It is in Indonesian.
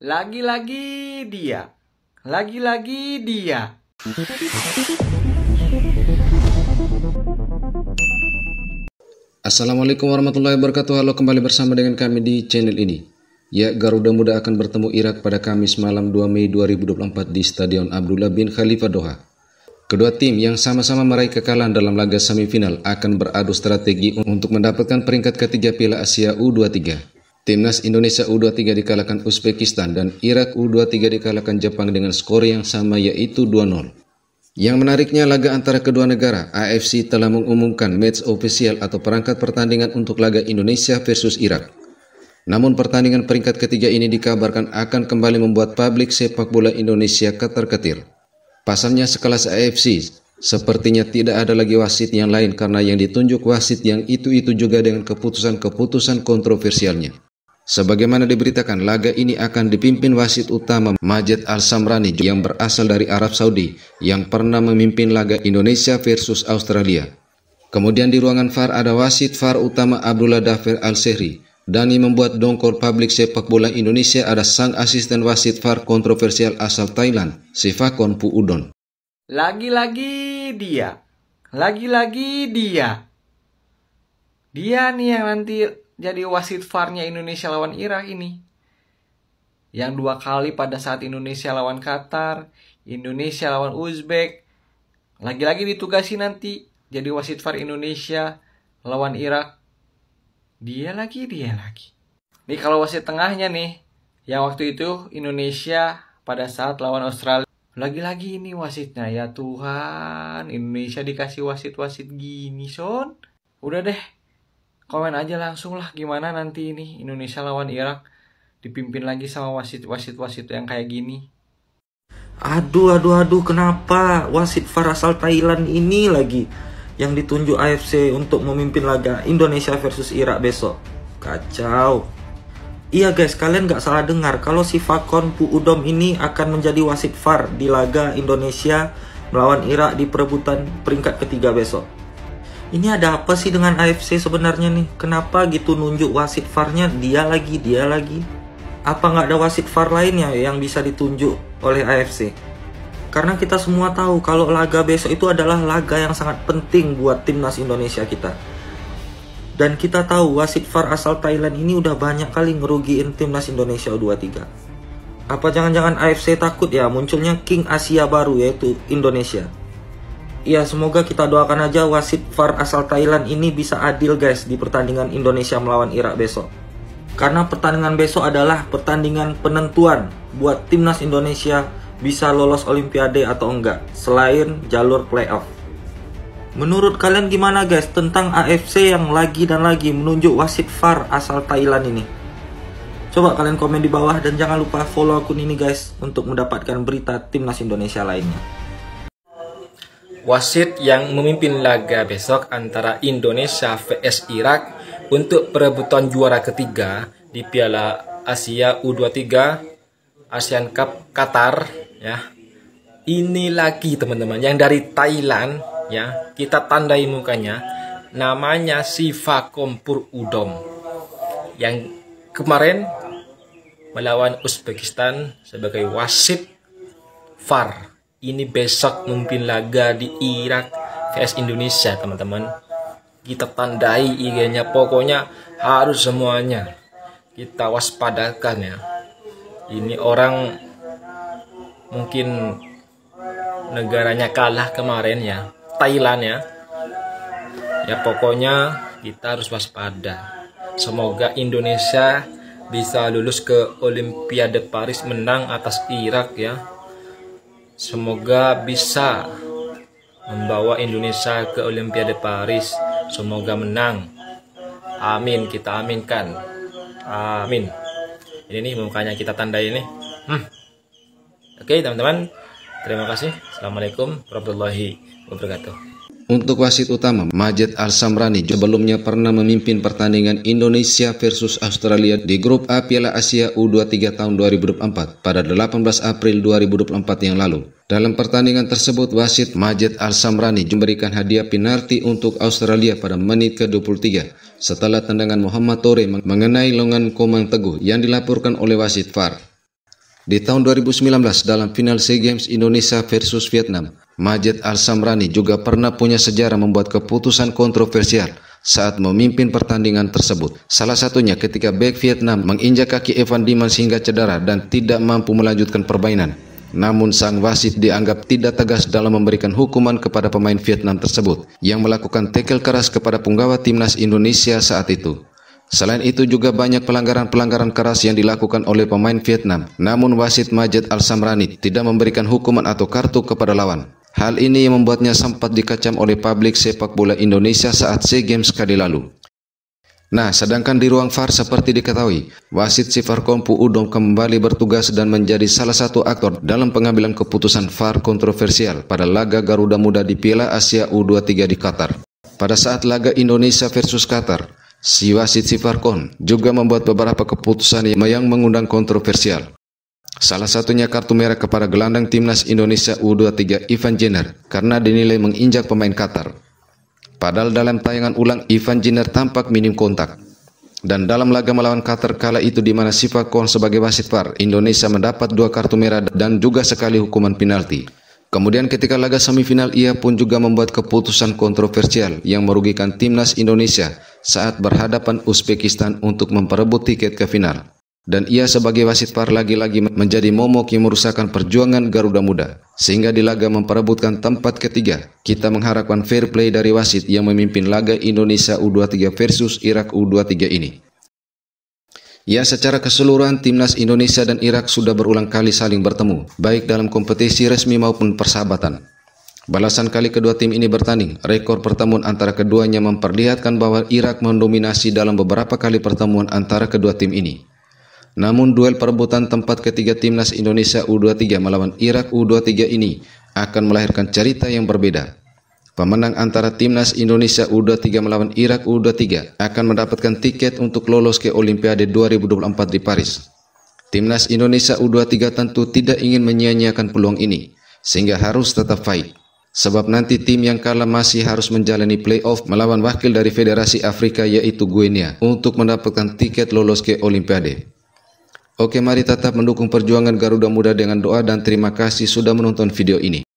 Lagi-lagi dia. Lagi-lagi dia. Assalamualaikum warahmatullahi wabarakatuh. Halo kembali bersama dengan kami di channel ini. Ya, Garuda Muda akan bertemu Irak pada Kamis malam 2 Mei 2024 di Stadion Abdullah bin Khalifah Doha. Kedua tim yang sama-sama meraih kekalahan dalam laga semifinal akan beradu strategi untuk mendapatkan peringkat ketiga Piala Asia U23. Timnas Indonesia U23 dikalahkan Uzbekistan dan Irak U23 dikalahkan Jepang dengan skor yang sama yaitu 2-0. Yang menariknya laga antara kedua negara, AFC telah mengumumkan match official atau perangkat pertandingan untuk laga Indonesia versus Irak. Namun pertandingan peringkat ketiga ini dikabarkan akan kembali membuat publik sepak bola Indonesia ketar-ketir. Pasalnya sekelas AFC, sepertinya tidak ada lagi wasit yang lain karena yang ditunjuk wasit yang itu-itu juga dengan keputusan-keputusan kontroversialnya. Sebagaimana diberitakan, laga ini akan dipimpin wasit utama Majed Al-Samrani yang berasal dari Arab Saudi yang pernah memimpin laga Indonesia versus Australia. Kemudian di ruangan VAR ada wasit VAR utama Abdullah Dafir Al-Sehri. Dani membuat dongkol publik sepak bola Indonesia ada sang asisten wasit VAR kontroversial asal Thailand, Sifakon Puudon. Lagi-lagi dia. Lagi-lagi dia. Dia nih yang nanti jadi wasit farnya Indonesia lawan Irak ini. Yang dua kali pada saat Indonesia lawan Qatar, Indonesia lawan Uzbek. Lagi-lagi ditugasi nanti jadi wasit far Indonesia lawan Irak. Dia lagi, dia lagi. Nih kalau wasit tengahnya nih, yang waktu itu Indonesia pada saat lawan Australia. Lagi-lagi ini wasitnya, ya Tuhan, Indonesia dikasih wasit-wasit gini, Son. Udah deh, komen aja langsung lah gimana nanti ini Indonesia lawan Irak dipimpin lagi sama wasit-wasit-wasit yang kayak gini. Aduh, aduh, aduh, kenapa wasit VAR asal Thailand ini lagi yang ditunjuk AFC untuk memimpin laga Indonesia versus Irak besok? Kacau. Iya guys, kalian gak salah dengar kalau si Fakon Udom ini akan menjadi wasit VAR di laga Indonesia melawan Irak di perebutan peringkat ketiga besok ini ada apa sih dengan AFC sebenarnya nih? Kenapa gitu nunjuk wasit VAR-nya dia lagi, dia lagi? Apa nggak ada wasit VAR lainnya yang bisa ditunjuk oleh AFC? Karena kita semua tahu kalau laga besok itu adalah laga yang sangat penting buat timnas Indonesia kita. Dan kita tahu wasit VAR asal Thailand ini udah banyak kali ngerugiin timnas Indonesia U23. Apa jangan-jangan AFC takut ya munculnya King Asia baru yaitu Indonesia? ya semoga kita doakan aja wasit VAR asal Thailand ini bisa adil guys di pertandingan Indonesia melawan Irak besok. Karena pertandingan besok adalah pertandingan penentuan buat timnas Indonesia bisa lolos Olimpiade atau enggak selain jalur playoff. Menurut kalian gimana guys tentang AFC yang lagi dan lagi menunjuk wasit VAR asal Thailand ini? Coba kalian komen di bawah dan jangan lupa follow akun ini guys untuk mendapatkan berita timnas Indonesia lainnya wasit yang memimpin laga besok antara Indonesia vs Irak untuk perebutan juara ketiga di Piala Asia U23 ASEAN Cup Qatar ya. Ini lagi teman-teman yang dari Thailand ya. Kita tandai mukanya. Namanya Siva Kompur Udom. Yang kemarin melawan Uzbekistan sebagai wasit VAR ini besok mungkin laga di Irak vs Indonesia teman-teman kita tandai IG-nya pokoknya harus semuanya kita waspadakan ya ini orang mungkin negaranya kalah kemarin ya Thailand ya ya pokoknya kita harus waspada semoga Indonesia bisa lulus ke Olimpiade Paris menang atas Irak ya Semoga bisa membawa Indonesia ke Olimpiade Paris. Semoga menang. Amin, kita aminkan. Amin. Ini nih mukanya kita tandai ini. Hmm. Oke, teman-teman. Terima kasih. Assalamualaikum warahmatullahi wabarakatuh. Untuk wasit utama, Majid Al-Samrani sebelumnya pernah memimpin pertandingan Indonesia versus Australia di grup A Piala Asia U23 tahun 2024 pada 18 April 2024 yang lalu. Dalam pertandingan tersebut, wasit Majid Al-Samrani memberikan hadiah penalti untuk Australia pada menit ke-23 setelah tendangan Muhammad Tore mengenai longan Komang Teguh yang dilaporkan oleh wasit VAR. Di tahun 2019 dalam final SEA Games Indonesia versus Vietnam, Majid Al-Samrani juga pernah punya sejarah membuat keputusan kontroversial saat memimpin pertandingan tersebut. Salah satunya ketika bek Vietnam menginjak kaki Evan Dimas hingga cedera dan tidak mampu melanjutkan permainan. Namun sang wasit dianggap tidak tegas dalam memberikan hukuman kepada pemain Vietnam tersebut yang melakukan tekel keras kepada punggawa timnas Indonesia saat itu. Selain itu juga banyak pelanggaran-pelanggaran keras yang dilakukan oleh pemain Vietnam. Namun wasit Majid Al-Samrani tidak memberikan hukuman atau kartu kepada lawan. Hal ini yang membuatnya sempat dikecam oleh publik sepak bola Indonesia saat SEA Games kali lalu. Nah, sedangkan di ruang VAR seperti diketahui, wasit Sifar Kompu Udom kembali bertugas dan menjadi salah satu aktor dalam pengambilan keputusan VAR kontroversial pada laga Garuda Muda di Piala Asia U23 di Qatar. Pada saat laga Indonesia versus Qatar, si wasit Sifar Kon juga membuat beberapa keputusan yang mengundang kontroversial. Salah satunya kartu merah kepada gelandang timnas Indonesia U23 Ivan Jenner karena dinilai menginjak pemain Qatar. Padahal dalam tayangan ulang Ivan Jenner tampak minim kontak. Dan dalam laga melawan Qatar kala itu di mana Siva Kon sebagai wasit VAR, Indonesia mendapat dua kartu merah dan juga sekali hukuman penalti. Kemudian ketika laga semifinal ia pun juga membuat keputusan kontroversial yang merugikan timnas Indonesia saat berhadapan Uzbekistan untuk memperebut tiket ke final dan ia sebagai wasit par lagi-lagi menjadi momok yang merusakkan perjuangan Garuda Muda sehingga di laga memperebutkan tempat ketiga. Kita mengharapkan fair play dari wasit yang memimpin laga Indonesia U23 versus Irak U23 ini. Ya, secara keseluruhan timnas Indonesia dan Irak sudah berulang kali saling bertemu, baik dalam kompetisi resmi maupun persahabatan. Balasan kali kedua tim ini bertanding, rekor pertemuan antara keduanya memperlihatkan bahwa Irak mendominasi dalam beberapa kali pertemuan antara kedua tim ini. Namun duel perebutan tempat ketiga timnas Indonesia U23 melawan Irak U23 ini akan melahirkan cerita yang berbeda. Pemenang antara timnas Indonesia U23 melawan Irak U23 akan mendapatkan tiket untuk lolos ke Olimpiade 2024 di Paris. Timnas Indonesia U23 tentu tidak ingin menyia-nyiakan peluang ini, sehingga harus tetap fight. Sebab nanti tim yang kalah masih harus menjalani playoff melawan wakil dari Federasi Afrika yaitu Guinea untuk mendapatkan tiket lolos ke Olimpiade. Oke, mari tetap mendukung perjuangan Garuda Muda dengan doa dan terima kasih sudah menonton video ini.